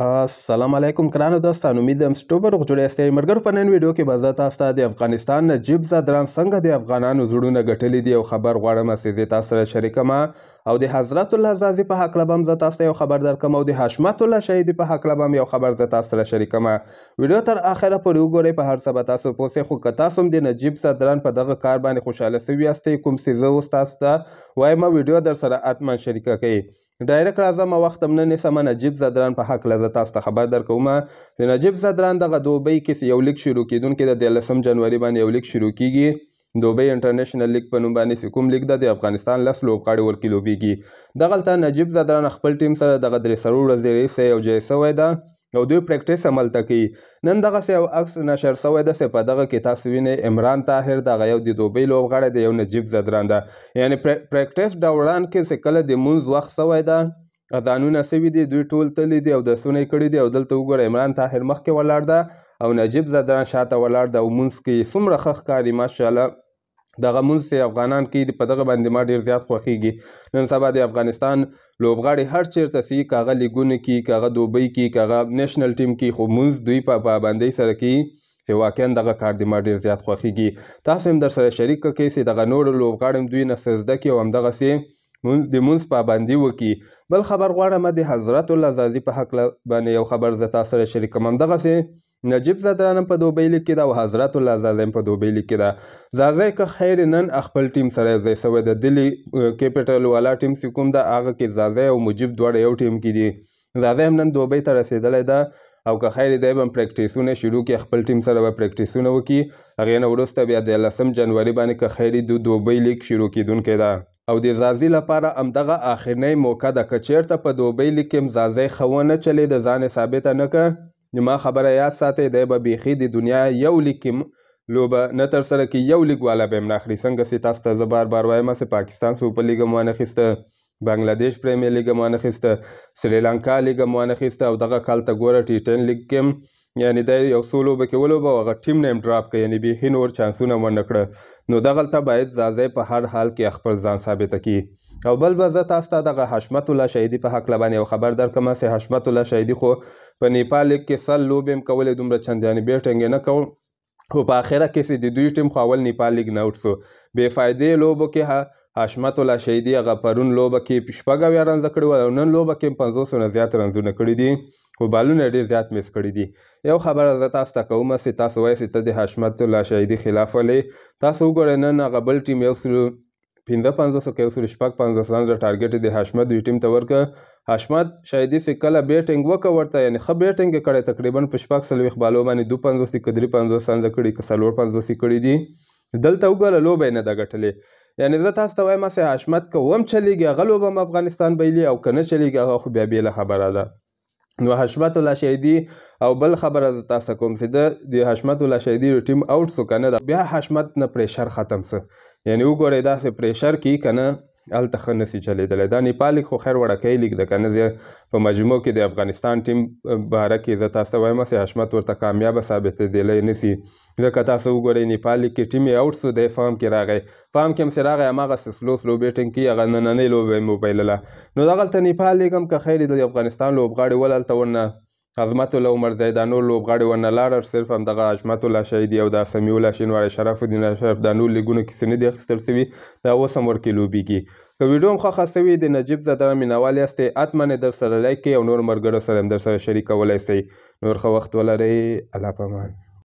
السلام علیکم ګرانو دوستانو امید ده چې ټوبر غوړې استې مرګر په نن ویډیو کې به زه تاسو ته د افغانستان نجیب زادران څنګه د افغانانو زړونه ګټلې دي او خبر غواړم چې زه تاسو سره شریکم او د حضرت الله زازي په حق لبم زه تاسو ته یو خبر درکم او د حشمت الله شهید په حق لبم یو خبر زه تاسو سره شریکم ویډیو تر اخره پورې وګورئ په هر څه به تاسو پوسې خو که تاسو هم د نجیب زادران په دغه کار باندې خوشاله سوي یاستئ کوم څه زه اوس تاسو ته وایم ویډیو در سره اتمن شریکه کړئ ډایرکټ راځم وخت هم نه نیسم نجیب زادران په حق لبم زه تاسو ته خبر درکوم د نجیب صدران دغه دوبۍ کې یو لیک شروع کیدونکې د دیارلسم جنوري باندې یو لیک شروع کیږي دوبۍ انټرنیشنل لیګ په نوم باندې کوم لیګ ده د افغانستان لس لوبغاړي ورکې لوبیږي دغلته نجیب زدران خپل ټیم سره دغه درې سرو ورځې ریسه یو جای سوی ده او دوی پریکټیس عملته کوي نن دغسې یو عکس نشر سوی ده چې په دغه کې تاسو وینئ عمران طاهر دغه یو د دوبۍ لوبغاړی د یو نجیب زدران ده یعنې پریکټیس دوران کې چې کله د مونځ وخت سوی ده اذانونه سوي دي دوی ټول تللي دي او درسونه یې کړي دي او دلته وګوره عمران طاهر مخکې ولاړ ده او نجیب زدران شاته ولاړ ده او مونځ کې څومره ښه ښکاري ماشاءالله دغه مونږ چې افغانان کې په دغه باندې ما ډیر زیات خوښیږي نن سبا د افغانستان لوبغاړي هر چیرته سي کاغه لیګونه کې کاغه دوبۍ کې کاغه نېشنل ټیم کې خو مونږ دوی په پابندۍ سره کې چې واقعا دغه کار د ما ډیر زیات خوښیږي تاسو هم در سره شریک کړئ چې دغه نور لوبغاړي دوی نه سزده کې او هم دغه سي د مونږ پابندي وکړي بل خبر غواړم د حضرت الله زازي په حق باندې یو خبر زه تاسو سره شریکوم همدغسې نجیب زدرانم په دوبۍ لیک کې ده او حضرت الله زازیم په دوبۍ لیک کې ده زازی که خیر نن خپل ټیم سره یوځای سوی د دلی کیپیټل والا ټیم چې کوم ده هغه کې زازی او مجیب دواړه یو ټیم کې دي زازی هم نن دوبۍ ته رسېدلی ده او که خیر دی به پریکټیسونه شروع کړي خپل ټیم سره به پریکټیسونه وکړي هغې نه وروسته بیا دیارلسم جنوري باندې که خیر دو دوبۍ لیک شروع کیدونکی ده او د زازي لپاره امدغه اخرنۍ موقع ده که چیرته په دوبۍ لیګ کې مزازی ښه ونه چلې د ځان ثابته نه که زما خبره یاد ساتئ دی به بیخي د دنیا یو لیګ کې لوبه نه ترسره کي یو لیګ والا به یې هم نه اخلي څنګه چې تاسو ته زه بار بار وایم چې پاکستان سوپر لیګ هم وانخیسته بنگلاديش پریمیر لیګ مو اخیسته سریلانکا لیګ مو اخیسته او دغه کال ته ګوره ټي 10 لیګ کې یعنی د یو سولو به ولو به هغه ټیم نیم ډراپ کوي یعنی به نور چانسونه ونه کړه نو دغه ته باید زازې په هر حال کې خپل ځان ثابت کړي او بل به زه تاسو ته دغه حشمت الله شهیدی په حق لبان یو خبر درکمه سه حشمت الله شهیدی خو په نیپال کې سل لوبیم کولې دومره چند یعنی بیټنګ نه کوم خو په اخره کې چې د دوی ټیم خو اول نیپال لیګ نه اوټ شو بې فایدې لوبو کې حشمت الله شهیدي هغه پرون لوبه کې شپږ اویا رنزه کړې وه او نن لوبه کې پنځوسو نه زیات رنزونه کړي دي خو بالونه ډیر زیات میس کړی دي یو خبره زه تاسو ته کوم چې تاسو وایئ چې ته د حشمت الله شهیدي خلاف ولې تاسو وګورئ نن هغه بل ټیم یو سلو 15 او 15 د ټارګټ د حشمت وی ټیم ته ورکه حشمت شایدي سه کله بیټینګ وکړ ورته یعنی خه بیټینګ کړي تقریبا په شپږ سلويخ بالو باندې 25 کدري 15 سانځ کړي کسلور 15 کړي دي دلته وګاله لوبې نه دا غټلې یعنی زه تاسو ته وایم چې حشمت که وم چلیږي هغه لوبه افغانستان بایلي او که نه چلیږي هغه خو بیا بېله خبره ده نو حشمت الله شهیدی او بل خبره زه تاسو کوم چې د د حشمت الله شهیدی ټیم اوټ سو کنه بیا حشمت نه پریشر ختم سه یعنی وګورئ داسې پریشر کی کنه هلته ښه نسی چلیدلی دا نیپال لیګ خو خیر وړکی لیګ ده که نه زه په مجموع کې د افغانستان ټیم باره کې زه تاسو ته وایم چې حشمت ورته کامیابه ثابتېدلی نسي ځکه تاسو وګورئ نیپال لیګ کې ټیم یې اوټ سو دی فارم کې راغی فارم کې هم چې راغی هماغسې سلو سلو بیټنګ کې هغه نننۍ لوبه یې مو پیلله نو دغلته نیپال لیګ هم که خیر د افغانستان لوبغاړي ول هلته ورنه عظمت الله عمرزی دا نور لوبغاړي ونه لاړل صرف همدغه عظمت الله شهیدي او د سمیع الله شینواری شرف الدین اشرف دا نور لیګونو کې سندې اخیستل شوي دا اوس هم ورکې لوبیږي که ویډیو هم خوښه شوي د نجیب زدره مینوال یاستئ حتما یې درسره لایک کړئ او نور ملګرو سره هم درسره شریکولی سئ نور ښه وخت ولرئ الله پامان